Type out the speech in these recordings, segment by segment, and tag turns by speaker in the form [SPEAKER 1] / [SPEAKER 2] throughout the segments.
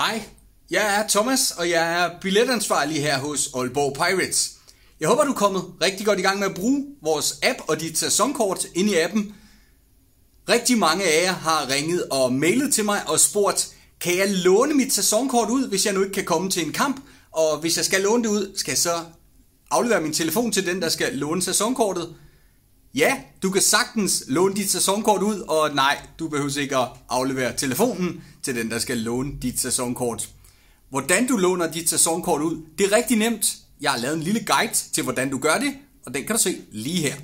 [SPEAKER 1] Hej, jeg er Thomas, og jeg er billetansvarlig her hos Aalborg Pirates. Jeg håber, du er kommet rigtig godt i gang med at bruge vores app og dit sæsonkort ind i appen. Rigtig mange af jer har ringet og mailet til mig og spurgt, kan jeg låne mit sæsonkort ud, hvis jeg nu ikke kan komme til en kamp? Og hvis jeg skal låne det ud, skal jeg så aflevere min telefon til den, der skal låne sæsonkortet? ja, du kan sagtens låne dit sæsonkort ud, og nej, du behøver ikke at aflevere telefonen til den, der skal låne dit sæsonkort. Hvordan du låner dit sæsonkort ud, det er rigtig nemt. Jeg har lavet en lille guide til, hvordan du gør det, og den kan du se lige her.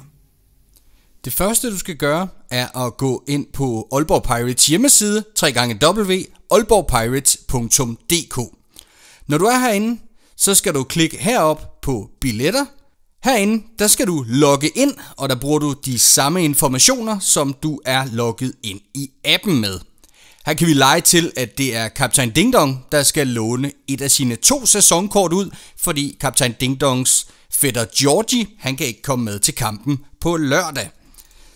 [SPEAKER 1] Det første du skal gøre er at gå ind på Aalborg Pirates hjemmeside www.aalborgpirates.dk Når du er herinde, så skal du klikke herop på billetter – Herinde, der skal du logge ind, og der bruger du de samme informationer, som du er logget ind i appen med. Her kan vi lege til, at det er Kaptajn Dingdong, der skal låne et af sine to sæsonkort ud, fordi Kaptajn Dingdongs fætter Georgie, han kan ikke komme med til kampen på lørdag.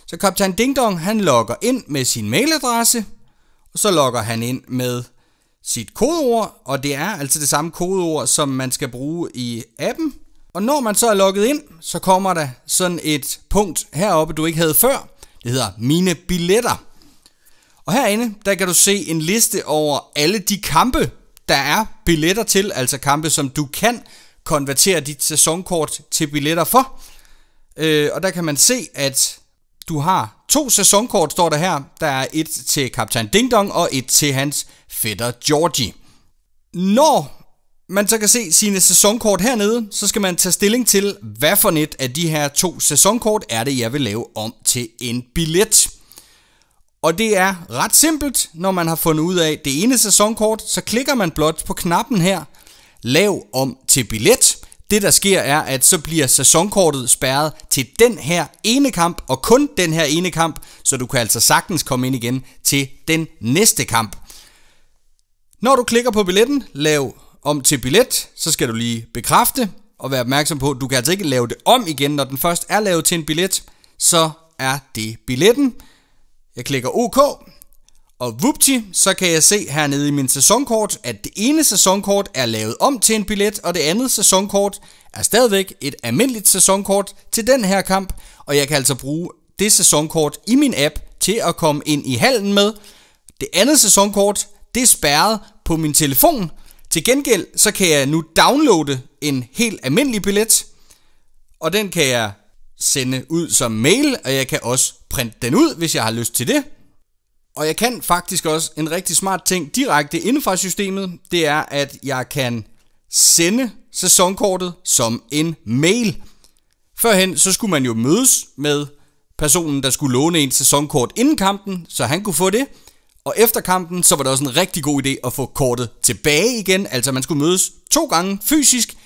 [SPEAKER 1] Så Kaptajn Dingdong, han logger ind med sin mailadresse, og så logger han ind med sit kodeord, og det er altså det samme kodeord, som man skal bruge i appen, og når man så er logget ind, så kommer der sådan et punkt heroppe, du ikke havde før. Det hedder Mine Billetter. Og herinde, der kan du se en liste over alle de kampe, der er billetter til, altså kampe, som du kan konvertere dit sæsonkort til billetter for. Øh, og der kan man se, at du har to sæsonkort, står der her. Der er et til kaptajn Ding Dong og et til hans fætter Georgie. Når man så kan se sine sæsonkort hernede, så skal man tage stilling til, hvad for net af de her to sæsonkort er det, jeg vil lave om til en billet. Og det er ret simpelt, når man har fundet ud af det ene sæsonkort, så klikker man blot på knappen her, lav om til billet. Det der sker er, at så bliver sæsonkortet spærret til den her ene kamp, og kun den her ene kamp, så du kan altså sagtens komme ind igen til den næste kamp. Når du klikker på billetten, lav om til billet, så skal du lige bekræfte og være opmærksom på, at du kan altså ikke lave det om igen. Når den først er lavet til en billet, så er det billetten. Jeg klikker OK, og vupti, så kan jeg se hernede i min sæsonkort, at det ene sæsonkort er lavet om til en billet, og det andet sæsonkort er stadigvæk et almindeligt sæsonkort til den her kamp, og jeg kan altså bruge det sæsonkort i min app til at komme ind i hallen med. Det andet sæsonkort, det er spærret på min telefon, til gengæld så kan jeg nu downloade en helt almindelig billet, og den kan jeg sende ud som mail, og jeg kan også printe den ud, hvis jeg har lyst til det. Og jeg kan faktisk også en rigtig smart ting direkte inden fra systemet, det er, at jeg kan sende sæsonkortet som en mail. Førhen så skulle man jo mødes med personen, der skulle låne en sæsonkort inden kampen, så han kunne få det – og efter kampen, så var det også en rigtig god idé at få kortet tilbage igen. Altså man skulle mødes to gange fysisk.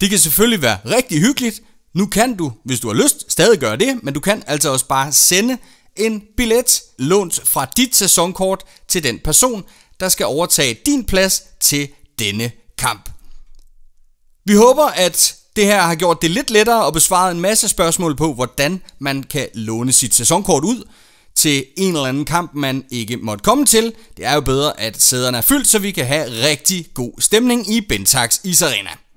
[SPEAKER 1] Det kan selvfølgelig være rigtig hyggeligt. Nu kan du, hvis du har lyst, stadig gøre det, men du kan altså også bare sende en billet lånt fra dit sæsonkort til den person, der skal overtage din plads til denne kamp. Vi håber, at det her har gjort det lidt lettere og besvaret en masse spørgsmål på, hvordan man kan låne sit sæsonkort ud til en eller anden kamp, man ikke måtte komme til. Det er jo bedre, at sæderne er fyldt, så vi kan have rigtig god stemning i Bentax Isarena.